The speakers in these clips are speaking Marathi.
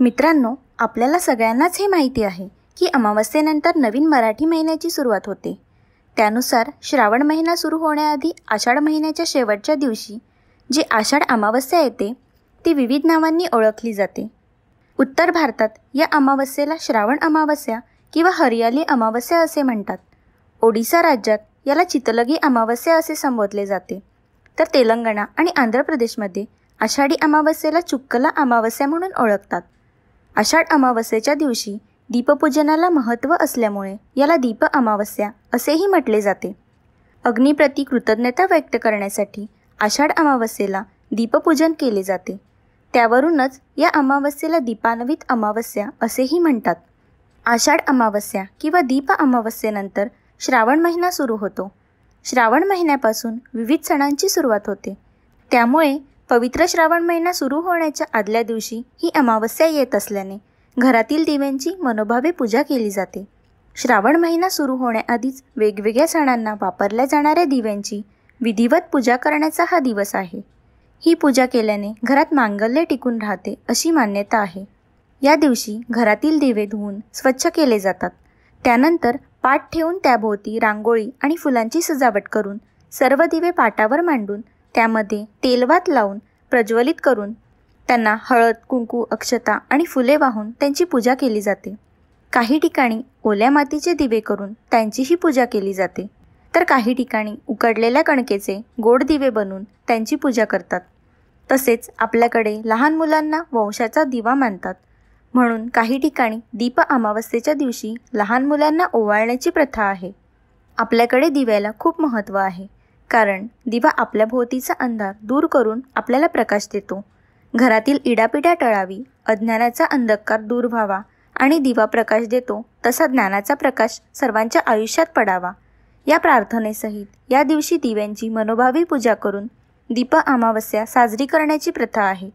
मित्रांनो आपल्याला सगळ्यांनाच हे माहिती आहे की अमावस्येनंतर नवीन मराठी महिन्याची सुरुवात होते त्यानुसार श्रावण महिना सुरू होण्याआधी आषाढ महिन्याच्या शेवटच्या दिवशी जी आषाढ अमावस्या येते ती विविध नावांनी ओळखली जाते उत्तर भारतात या अमावस्येला श्रावण अमावस्या किंवा हरियाली अमावस्या असे म्हणतात ओडिसा राज्यात याला चितलगी अमावस्या असे संबोधले जाते तर तेलंगणा आणि आंध्र प्रदेशमध्ये आषाढी अमावस्येला चुक्कला अमावस्या म्हणून ओळखतात आषाढ अमावस्येच्या दिवशी दीपपूजनाला महत्त्व असल्यामुळे याला दीप अमावस्या असेही म्हटले जाते अग्निप्रती कृतज्ञता व्यक्त करण्यासाठी आषाढ अमावस्येला दीपपूजन केले जाते त्यावरूनच या अमावस्येला दीपान्वित अमावस्या असेही म्हणतात आषाढ अमावस्या किंवा दीप अमावस्येनंतर श्रावण महिना सुरू होतो श्रावण महिन्यापासून विविध सणांची सुरुवात होते त्यामुळे पवित्र श्रावण महिना सुरू होण्याच्या आदल्या दिवशी ही अमावस्या येत असल्याने घरातील दिव्यांची मनोभावे पूजा केली जाते श्रावण महिना सुरू होण्याआधीच वेगवेगळ्या सणांना वापरल्या जाणाऱ्या दिव्यांची विधिवत पूजा करण्याचा हा दिवस आहे ही पूजा केल्याने घरात मांगल्य टिकून राहते अशी मान्यता आहे या दिवशी घरातील दिवे धुवून स्वच्छ केले जातात त्यानंतर पाठ ठेवून त्याभोवती रांगोळी आणि फुलांची सजावट करून सर्व दिवे पाटावर मांडून त्यामध्ये तेलवात लावून प्रज्वलित करून त्यांना हळद कुंकू अक्षता आणि फुले वाहून त्यांची पूजा केली जाते काही ठिकाणी ओल्या मातीचे दिवे करून त्यांचीही पूजा केली जाते तर काही ठिकाणी उकडलेल्या कणकेचे गोड दिवे बनून त्यांची पूजा करतात तसेच आपल्याकडे लहान मुलांना वंशाचा दिवा मानतात म्हणून काही ठिकाणी दीप अमावस्येच्या दिवशी लहान मुलांना ओवाळण्याची प्रथा आहे आपल्याकडे दिव्याला खूप महत्त्व आहे कारण दिवा आपल्या भोवतीचा अंधार दूर करून आपल्याला प्रकाश देतो घरातील इडापिडा टळावी अज्ञानाचा अंधकार दूर व्हावा आणि दिवा प्रकाश देतो तसा ज्ञानाचा प्रकाश सर्वांच्या आयुष्यात पडावा या प्रार्थनेसहित या दिवशी दिव्यांची मनोभावी पूजा करून दीप अमावस्या साजरी करण्याची प्रथा आहे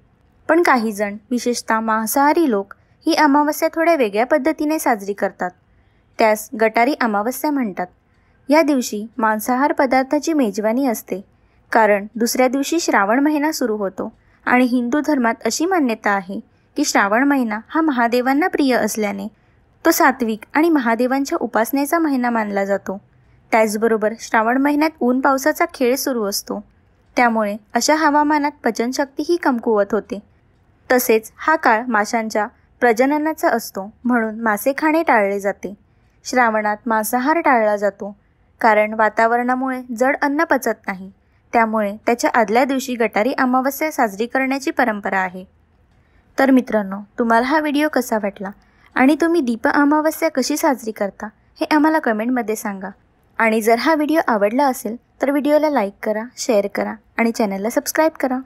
पण काहीजण विशेषतः मांसाहारी लोक ही अमावस्या थोड्या वेगळ्या पद्धतीने साजरी करतात त्यास गटारी अमावस्या म्हणतात या दिवशी मांसाहार पदार्थाची मेजवानी असते कारण दुसऱ्या दिवशी श्रावण महिना सुरू होतो आणि हिंदू धर्मात अशी मान्यता आहे की श्रावण महिना हा महादेवांना प्रिय असल्याने तो सात्विक आणि महादेवांच्या उपासनेचा महिना मानला जातो त्याचबरोबर श्रावण महिन्यात ऊन पावसाचा खेळ सुरू असतो त्यामुळे अशा हवामानात पचनशक्ती ही कमकुवत होते तसेच हा काळ माशांच्या प्रजननाचा असतो म्हणून मासे खाणे टाळले जाते श्रावणात मांसाहार टाळला जातो कारण वातावरणामुळे जड अन्न पचत नाही त्यामुळे त्याच्या आदल्या दिवशी गटारी अमावस्या साजरी करण्याची परंपरा आहे तर मित्रांनो तुम्हाला हा व्हिडिओ कसा वाटला आणि तुम्ही दीप अमावस्या कशी साजरी करता हे आम्हाला कमेंटमध्ये सांगा आणि जर हा व्हिडिओ आवडला असेल तर व्हिडिओला लाईक करा शेअर करा आणि चॅनलला सबस्क्राईब करा